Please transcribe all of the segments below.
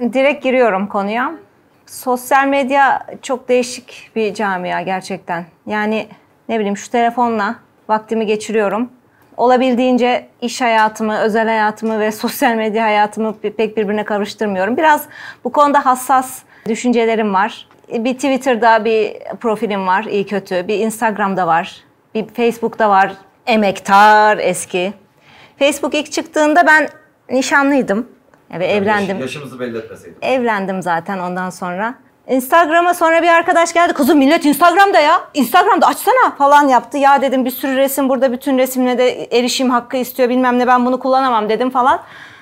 direkt giriyorum konuya. Sosyal medya çok değişik bir camia gerçekten. Yani ne bileyim şu telefonla vaktimi geçiriyorum. Olabildiğince iş hayatımı, özel hayatımı ve sosyal medya hayatımı pek birbirine karıştırmıyorum. Biraz bu konuda hassas düşüncelerim var. Bir Twitter'da bir profilim var iyi kötü. Bir Instagram'da var. Bir Facebook'ta var. Emektar eski. Facebook ilk çıktığında ben nişanlıydım. Ve yani evlendim. yaşımızı belli etmeseydim. Evlendim zaten ondan sonra. Instagram'a sonra bir arkadaş geldi. Kızım millet Instagram'da ya. Instagram'da açsana falan yaptı. Ya dedim bir sürü resim burada bütün resimle de erişim hakkı istiyor bilmem ne ben bunu kullanamam dedim falan.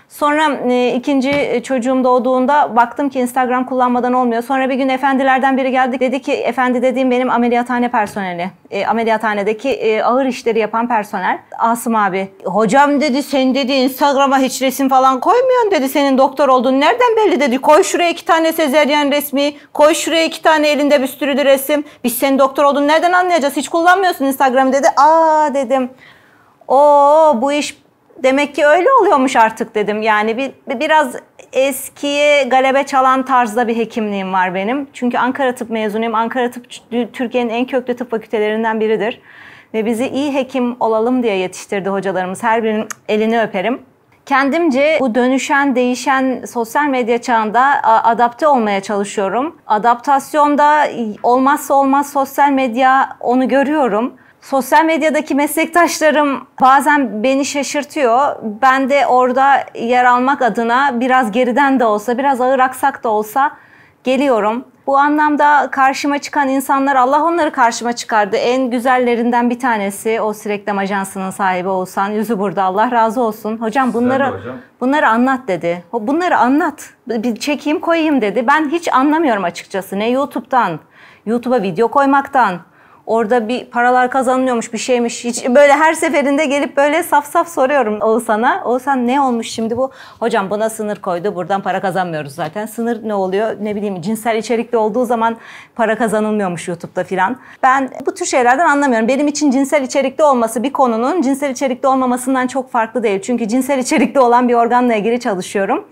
Sonra e, ikinci e, çocuğum doğduğunda baktım ki Instagram kullanmadan olmuyor. Sonra bir gün efendilerden biri geldi dedi ki efendi dediğim benim ameliyathane personeli. E, ameliyathanedeki e, ağır işleri yapan personel. Asım abi hocam dedi sen dedi Instagram'a hiç resim falan koymuyorsun dedi senin doktor olduğun nereden belli dedi. Koy şuraya iki tane sezeryen resmi koy şuraya iki tane elinde bir sürülü resim. Biz senin doktor olduğunu nereden anlayacağız hiç kullanmıyorsun Instagram dedi. Aa dedim. Oo bu iş Demek ki öyle oluyormuş artık dedim. Yani bir, biraz eskiye galebe çalan tarzda bir hekimliğim var benim. Çünkü Ankara Tıp mezunuyum. Ankara Tıp Türkiye'nin en köklü tıp fakültelerinden biridir. Ve bizi iyi hekim olalım diye yetiştirdi hocalarımız. Her birinin elini öperim. Kendimce bu dönüşen, değişen sosyal medya çağında adapte olmaya çalışıyorum. Adaptasyonda olmazsa olmaz sosyal medya onu görüyorum. Sosyal medyadaki meslektaşlarım bazen beni şaşırtıyor. Ben de orada yer almak adına biraz geriden de olsa, biraz ağır aksak da olsa geliyorum. Bu anlamda karşıma çıkan insanlar Allah onları karşıma çıkardı. En güzellerinden bir tanesi o Sireklem Ajansı'nın sahibi olsan, Yüzü burada Allah razı olsun. Hocam bunları hocam. bunları anlat dedi. Bunları anlat. Bir çekeyim koyayım dedi. Ben hiç anlamıyorum açıkçası. Ne YouTube'dan, YouTube'a video koymaktan, Orada bir paralar kazanılıyormuş bir şeymiş. Hiç böyle her seferinde gelip böyle saf saf soruyorum Oğuzhan'a. Oğuzhan ne olmuş şimdi bu? Hocam buna sınır koydu. Buradan para kazanmıyoruz zaten. Sınır ne oluyor? Ne bileyim cinsel içerikli olduğu zaman para kazanılmıyormuş YouTube'da filan. Ben bu tür şeylerden anlamıyorum. Benim için cinsel içerikli olması bir konunun cinsel içerikli olmamasından çok farklı değil. Çünkü cinsel içerikli olan bir organla ilgili çalışıyorum.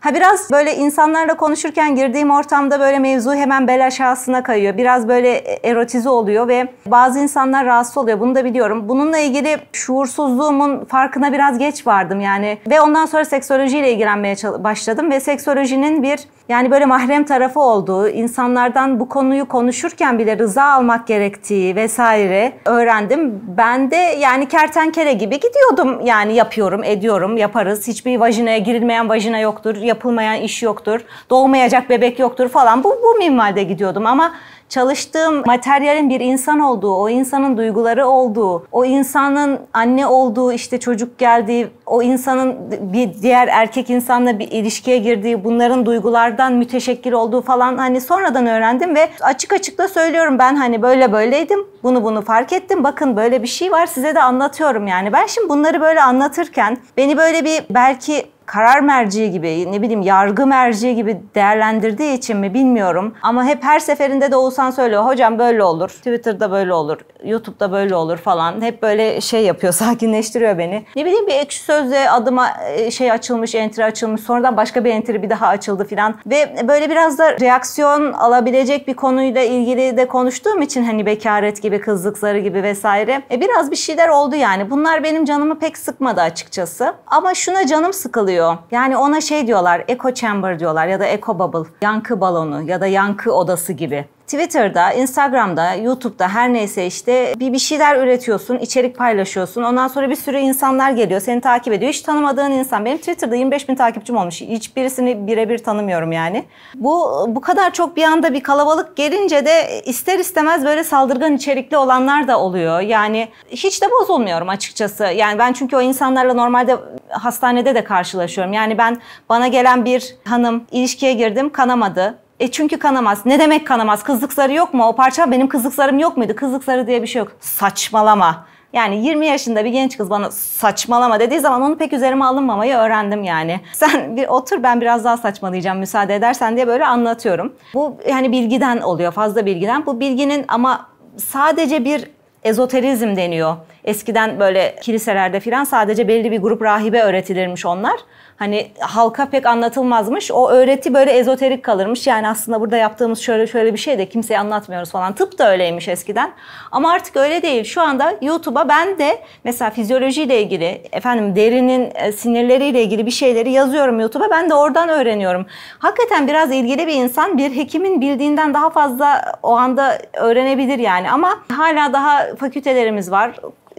Ha biraz böyle insanlarla konuşurken girdiğim ortamda böyle mevzu hemen bel aşağısına kayıyor. Biraz böyle e, erotize oluyor ve bazı insanlar rahatsız oluyor. Bunu da biliyorum. Bununla ilgili şuursuzluğumun farkına biraz geç vardım yani. Ve ondan sonra seksolojiyle ilgilenmeye başladım ve seksolojinin bir yani böyle mahrem tarafı olduğu, insanlardan bu konuyu konuşurken bile rıza almak gerektiği vesaire öğrendim. Ben de yani kertenkele gibi gidiyordum. Yani yapıyorum, ediyorum, yaparız. Hiçbir vajinaya girilmeyen vajina yoktur yapılmayan iş yoktur, doğmayacak bebek yoktur falan bu, bu minvalde gidiyordum ama çalıştığım materyalin bir insan olduğu, o insanın duyguları olduğu, o insanın anne olduğu, işte çocuk geldiği, o insanın bir diğer erkek insanla bir ilişkiye girdiği, bunların duygulardan müteşekkir olduğu falan hani sonradan öğrendim ve açık açık da söylüyorum ben hani böyle böyleydim, bunu bunu fark ettim, bakın böyle bir şey var size de anlatıyorum yani. Ben şimdi bunları böyle anlatırken beni böyle bir belki karar merci gibi ne bileyim yargı merci gibi değerlendirdiği için mi bilmiyorum. Ama hep her seferinde de Oğuzhan söylüyor hocam böyle olur. Twitter'da böyle olur. YouTube'da böyle olur falan. Hep böyle şey yapıyor sakinleştiriyor beni. Ne bileyim bir ekşi sözle adıma e, şey açılmış entry açılmış. Sonradan başka bir entry bir daha açıldı filan. Ve böyle biraz da reaksiyon alabilecek bir konuyla ilgili de konuştuğum için hani bekaret gibi kızlık zarı gibi vesaire. E biraz bir şeyler oldu yani. Bunlar benim canımı pek sıkmadı açıkçası. Ama şuna canım sıkılıyor oluyor. Yani ona şey diyorlar, echo chamber diyorlar ya da echo bubble, yankı balonu ya da yankı odası gibi. Twitter'da, Instagram'da, YouTube'da her neyse işte bir bir şeyler üretiyorsun, içerik paylaşıyorsun. Ondan sonra bir sürü insanlar geliyor, seni takip ediyor. Hiç tanımadığın insan. Benim Twitter'da 25 bin takipçim olmuş. Hiçbirisini birebir tanımıyorum yani. Bu bu kadar çok bir anda bir kalabalık gelince de ister istemez böyle saldırgan içerikli olanlar da oluyor. Yani hiç de bozulmuyorum açıkçası. Yani ben çünkü o insanlarla normalde hastanede de karşılaşıyorum. Yani ben bana gelen bir hanım ilişkiye girdim, kanamadı e çünkü kanamaz. Ne demek kanamaz? Kızlık zarı yok mu? O parça benim kızlık zarım yok muydu? Kızlık zarı diye bir şey yok. Saçmalama. Yani 20 yaşında bir genç kız bana saçmalama dediği zaman onu pek üzerime alınmamayı öğrendim yani. Sen bir otur ben biraz daha saçmalayacağım müsaade edersen diye böyle anlatıyorum. Bu yani bilgiden oluyor fazla bilgiden. Bu bilginin ama sadece bir ezoterizm deniyor. Eskiden böyle kiliselerde filan sadece belli bir grup rahibe öğretilirmiş onlar. Hani halka pek anlatılmazmış. O öğreti böyle ezoterik kalırmış. Yani aslında burada yaptığımız şöyle şöyle bir şey de kimseye anlatmıyoruz falan. Tıp da öyleymiş eskiden. Ama artık öyle değil. Şu anda YouTube'a ben de mesela fizyolojiyle ilgili, efendim derinin e, sinirleriyle ilgili bir şeyleri yazıyorum YouTube'a. Ben de oradan öğreniyorum. Hakikaten biraz ilgili bir insan bir hekimin bildiğinden daha fazla o anda öğrenebilir yani. Ama hala daha fakültelerimiz var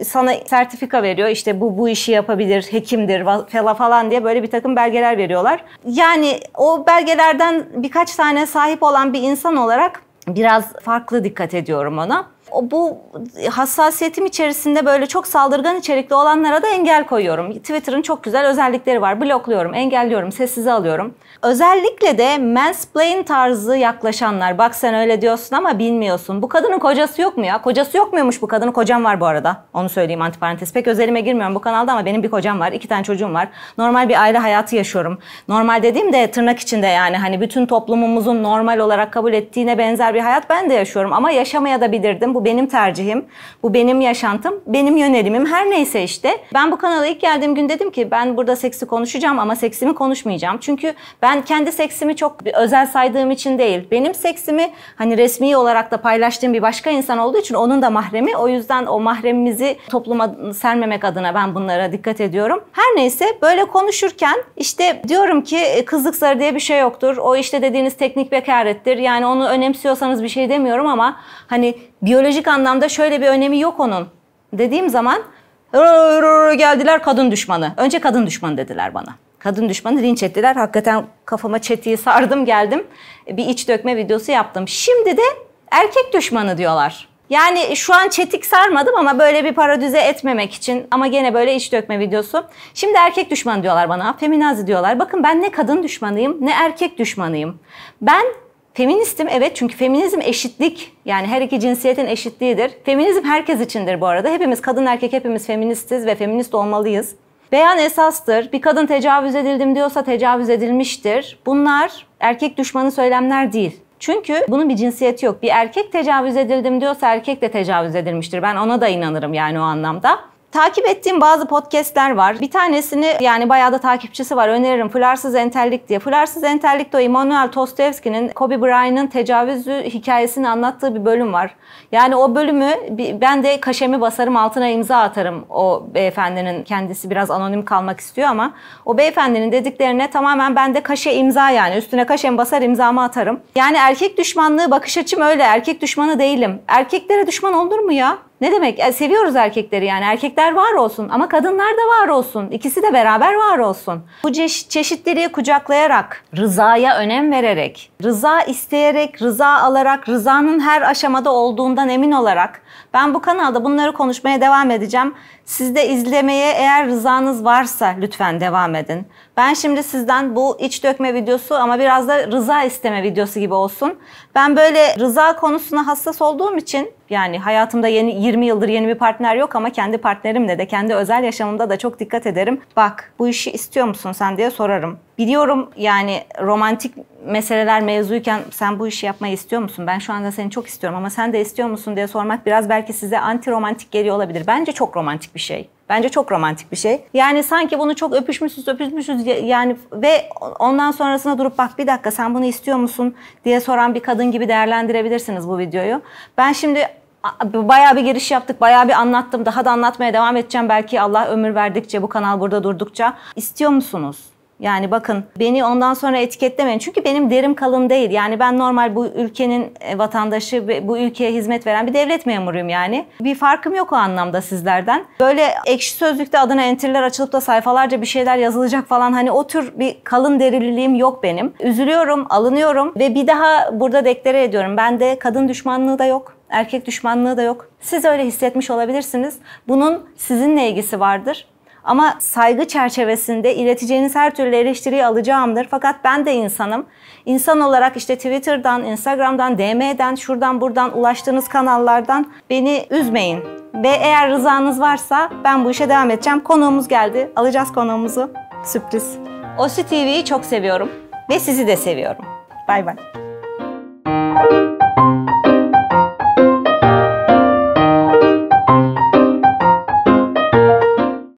sana sertifika veriyor. İşte bu bu işi yapabilir, hekimdir falan falan diye böyle bir takım belgeler veriyorlar. Yani o belgelerden birkaç tane sahip olan bir insan olarak biraz farklı dikkat ediyorum ona bu hassasiyetim içerisinde böyle çok saldırgan içerikli olanlara da engel koyuyorum. Twitter'ın çok güzel özellikleri var. Blokluyorum, engelliyorum, sessize alıyorum. Özellikle de mansplain tarzı yaklaşanlar. Bak sen öyle diyorsun ama bilmiyorsun. Bu kadının kocası yok mu ya? Kocası yok muymuş bu kadının? Kocam var bu arada. Onu söyleyeyim antiparantez. Pek özelime girmiyorum bu kanalda ama benim bir kocam var. iki tane çocuğum var. Normal bir aile hayatı yaşıyorum. Normal dediğim de tırnak içinde yani. Hani bütün toplumumuzun normal olarak kabul ettiğine benzer bir hayat ben de yaşıyorum. Ama yaşamaya da bilirdim. Bu benim tercihim, bu benim yaşantım, benim yönelimim her neyse işte. Ben bu kanala ilk geldiğim gün dedim ki ben burada seksi konuşacağım ama seksimi konuşmayacağım. Çünkü ben kendi seksimi çok özel saydığım için değil. Benim seksimi hani resmi olarak da paylaştığım bir başka insan olduğu için onun da mahremi. O yüzden o mahremimizi topluma sermemek adına ben bunlara dikkat ediyorum. Her neyse böyle konuşurken işte diyorum ki e, kızlık sarı diye bir şey yoktur. O işte dediğiniz teknik bekarettir. Yani onu önemsiyorsanız bir şey demiyorum ama hani biyolojik anlamda şöyle bir önemi yok onun dediğim zaman geldiler kadın düşmanı. Önce kadın düşmanı dediler bana. Kadın düşmanı linç ettiler. Hakikaten kafama çetiği sardım geldim. Bir iç dökme videosu yaptım. Şimdi de erkek düşmanı diyorlar. Yani şu an çetik sarmadım ama böyle bir paradüze etmemek için ama gene böyle iç dökme videosu. Şimdi erkek düşmanı diyorlar bana, feminazi diyorlar. Bakın ben ne kadın düşmanıyım ne erkek düşmanıyım. Ben Feministim evet çünkü feminizm eşitlik. Yani her iki cinsiyetin eşitliğidir. Feminizm herkes içindir bu arada. Hepimiz kadın erkek hepimiz feministiz ve feminist olmalıyız. Beyan esastır. Bir kadın tecavüz edildim diyorsa tecavüz edilmiştir. Bunlar erkek düşmanı söylemler değil. Çünkü bunun bir cinsiyeti yok. Bir erkek tecavüz edildim diyorsa erkek de tecavüz edilmiştir. Ben ona da inanırım yani o anlamda. Takip ettiğim bazı podcastler var. Bir tanesini yani bayağı da takipçisi var. Öneririm Fularsız Entellik diye. Fularsız Entellik'te o Immanuel Tostoyevski'nin Kobe Bryant'ın tecavüzü hikayesini anlattığı bir bölüm var. Yani o bölümü ben de kaşemi basarım altına imza atarım. O beyefendinin kendisi biraz anonim kalmak istiyor ama o beyefendinin dediklerine tamamen ben de kaşe imza yani üstüne kaşemi basar imzamı atarım. Yani erkek düşmanlığı bakış açım öyle. Erkek düşmanı değilim. Erkeklere düşman olur mu ya? Ne demek? E, seviyoruz erkekleri yani. Erkekler var olsun ama kadınlar da var olsun. İkisi de beraber var olsun. Bu çeşit çeşitliliği kucaklayarak, rızaya önem vererek, rıza isteyerek, rıza alarak, rızanın her aşamada olduğundan emin olarak ben bu kanalda bunları konuşmaya devam edeceğim. Siz de izlemeye eğer rızanız varsa lütfen devam edin. Ben şimdi sizden bu iç dökme videosu ama biraz da rıza isteme videosu gibi olsun. Ben böyle rıza konusuna hassas olduğum için yani hayatımda yeni 20 yıldır yeni bir partner yok ama kendi partnerimle de kendi özel yaşamımda da çok dikkat ederim. Bak bu işi istiyor musun sen diye sorarım. Biliyorum yani romantik meseleler mevzuyken sen bu işi yapmayı istiyor musun? Ben şu anda seni çok istiyorum ama sen de istiyor musun diye sormak biraz belki size anti romantik geliyor olabilir. Bence çok romantik bir şey. Bence çok romantik bir şey. Yani sanki bunu çok öpüşmüşüz öpüşmüşüz yani ve ondan sonrasına durup bak bir dakika sen bunu istiyor musun diye soran bir kadın gibi değerlendirebilirsiniz bu videoyu. Ben şimdi bayağı bir giriş yaptık, bayağı bir anlattım. Daha da anlatmaya devam edeceğim belki Allah ömür verdikçe, bu kanal burada durdukça. İstiyor musunuz? Yani bakın beni ondan sonra etiketlemeyin. Çünkü benim derim kalın değil. Yani ben normal bu ülkenin e, vatandaşı, bu ülkeye hizmet veren bir devlet memuruyum yani. Bir farkım yok o anlamda sizlerden. Böyle ekşi sözlükte adına entirler açılıp da sayfalarca bir şeyler yazılacak falan hani o tür bir kalın derililiğim yok benim. Üzülüyorum, alınıyorum ve bir daha burada deklare ediyorum. Bende kadın düşmanlığı da yok erkek düşmanlığı da yok. Siz öyle hissetmiş olabilirsiniz. Bunun sizinle ilgisi vardır. Ama saygı çerçevesinde ileteceğiniz her türlü eleştiriyi alacağımdır. Fakat ben de insanım. İnsan olarak işte Twitter'dan, Instagram'dan, DM'den, şuradan buradan ulaştığınız kanallardan beni üzmeyin. Ve eğer rızanız varsa ben bu işe devam edeceğim. Konuğumuz geldi. Alacağız konuğumuzu. Sürpriz. OSI TV'yi çok seviyorum ve sizi de seviyorum. Bay bay.